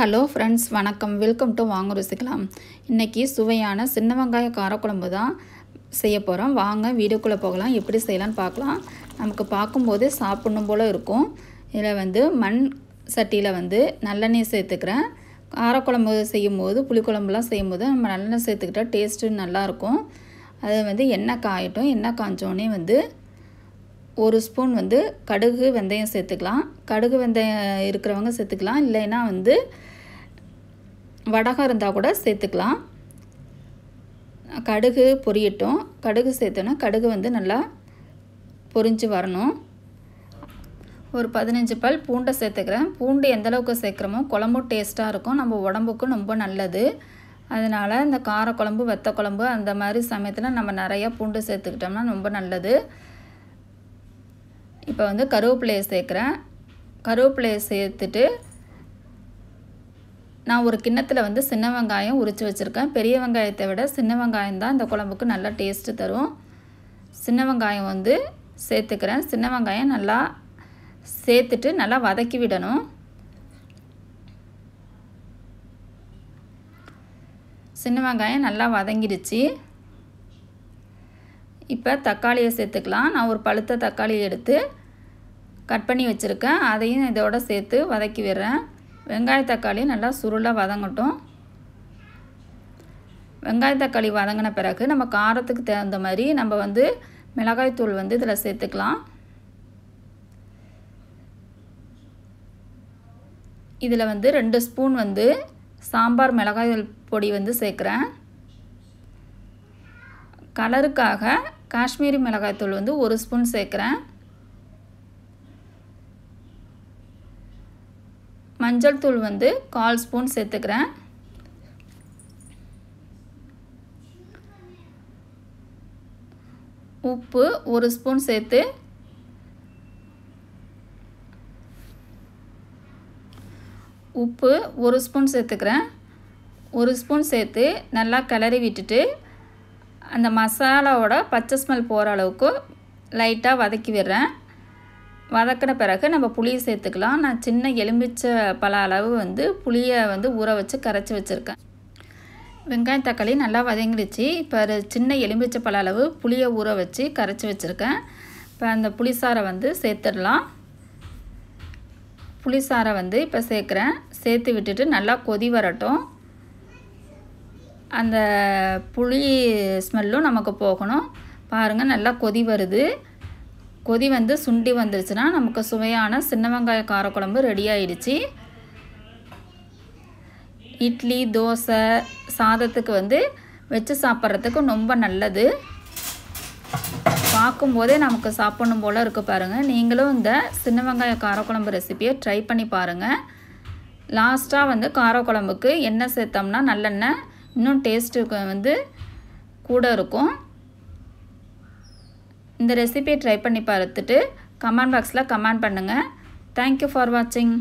hello friends வணக்கம் welcome to வாங்க ருசிக்கலாம் இன்றைக்கி சுவையான சின்ன வெங்காய காரக்குழம்பு தான் செய்ய போகிறோம் வாங்க வீடியோக்குள்ளே போகலாம் எப்படி செய்யலான்னு பார்க்கலாம் நமக்கு பார்க்கும்போது சாப்பிடணும் போல் இருக்கும் இதில் வந்து மண் சட்டியில் வந்து நல்லெண்ணெய் சேர்த்துக்கிறேன் காரக்குழம்பு செய்யும்போது புளிக்குழம்புலாம் செய்யும் போது நம்ம நல்லெண்ணெய் சேர்த்துக்கிட்டால் டேஸ்ட்டு நல்லாயிருக்கும் அது வந்து எண்ணெய் காயட்டும் எண்ணெய் காய்ச்சோடனே வந்து ஒரு ஸ்பூன் வந்து கடுகு வெந்தயம் சேர்த்துக்கலாம் கடுகு வெந்தயம் இருக்கிறவங்க சேர்த்துக்கலாம் இல்லைன்னா வந்து வடகம் இருந்தால் கூட சேர்த்துக்கலாம் கடுகு பொரியட்டும் கடுகு சேர்த்தோன்னா கடுகு வந்து நல்லா பொரிஞ்சு வரணும் ஒரு பதினஞ்சு பால் பூண்டை சேர்த்துக்கிறேன் பூண்டு எந்தளவுக்கு சேர்க்குறோமோ குழம்பும் டேஸ்ட்டாக இருக்கும் நம்ம உடம்புக்கும் ரொம்ப நல்லது அதனால் இந்த காரக்குழம்பு வெத்த குழம்பு அந்த மாதிரி சமயத்தில் நம்ம நிறையா பூண்டு சேர்த்துக்கிட்டோம்னா ரொம்ப நல்லது இப்போ வந்து கருவேப்பிலையை சேர்க்குறேன் கருவேப்பிலையை சேர்த்துட்டு நான் ஒரு கிண்ணத்தில் வந்து சின்ன வெங்காயம் உரித்து வச்சுருக்கேன் பெரிய வெங்காயத்தை விட சின்ன வெங்காயம் தான் இந்த குழம்புக்கு நல்லா டேஸ்ட்டு தரும் சின்ன வெங்காயம் வந்து சேர்த்துக்கிறேன் சின்ன வெங்காயம் நல்லா சேர்த்துட்டு நல்லா வதக்கி விடணும் சின்ன வெங்காயம் நல்லா வதங்கிடுச்சு இப்போ தக்காளியை சேர்த்துக்கலாம் நான் ஒரு பழுத்த தக்காளி எடுத்து கட் பண்ணி வச்சுருக்கேன் அதையும் இதோடு சேர்த்து வதக்கி விடுறேன் வெங்காய தக்காளி நல்லா சுருளாக வதங்கட்டும் வெங்காய தக்காளி வதங்கின பிறகு நம்ம காரத்துக்கு தகுந்த மாதிரி நம்ம வந்து மிளகாய்த்தூள் வந்து இதில் சேர்த்துக்கலாம் இதில் வந்து ரெண்டு ஸ்பூன் வந்து சாம்பார் மிளகாய் பொடி வந்து சேர்க்குறேன் கலருக்காக காஷ்மீரி மிளகாய்த்தூள் வந்து ஒரு ஸ்பூன் சேர்க்குறேன் மஞ்சள் தூள் வந்து கால் ஸ்பூன் சேர்த்துக்கிறேன் உப்பு ஒரு ஸ்பூன் சேர்த்து உப்பு ஒரு ஸ்பூன் சேர்த்துக்கிறேன் ஒரு ஸ்பூன் சேர்த்து நல்லா கிளறி விட்டுட்டு அந்த மசாலாவோட பச்சை ஸ்மெல் போகிற அளவுக்கு லைட்டாக வதக்கி விடுறேன் வதக்கின பிறகு நம்ம புளியை சேர்த்துக்கலாம் நான் சின்ன எலும்பிச்ச பல அளவு வந்து புளியை வந்து ஊற வச்சு கரைச்சி வச்சுருக்கேன் வெங்காயம் தக்காளி நல்லா வதங்கிடுச்சு இப்போ சின்ன எலும்பிச்ச பல அளவு புளியை ஊற வச்சு கரைச்சி வச்சுருக்கேன் இப்போ அந்த புளிசாரை வந்து சேர்த்துடலாம் புளிசாரை வந்து இப்போ சேர்க்குறேன் சேர்த்து விட்டுட்டு நல்லா கொதி வரட்டும் அந்த புளி ஸ்மெல்லும் நமக்கு போகணும் பாருங்கள் நல்லா கொதி வருது கொதி வந்து சுண்டி வந்துருச்சுன்னா நமக்கு சுவையான சின்ன வெங்காய காரக்குழம்பு ரெடி ஆயிடுச்சு இட்லி தோசை சாதத்துக்கு வந்து வச்சு சாப்பிட்றதுக்கு ரொம்ப நல்லது பார்க்கும்போதே நமக்கு சாப்பிடணும் போல் இருக்குது பாருங்கள் நீங்களும் இந்த சின்ன வெங்காய காரக்குழம்பு ரெசிப்பியை ட்ரை பண்ணி பாருங்கள் லாஸ்ட்டாக வந்து காரக்குழம்புக்கு எண்ணெய் சேர்த்தோம்னா நல்லெண்ணெய் இன்னும் டேஸ்ட்டு வந்து கூட இருக்கும் இந்த ரெசிபியை ட்ரை பண்ணி பார்த்துட்டு கமெண்ட் பாக்ஸில் கமெண்ட் பண்ணுங்கள் தேங்க்யூ ஃபார் வாட்சிங்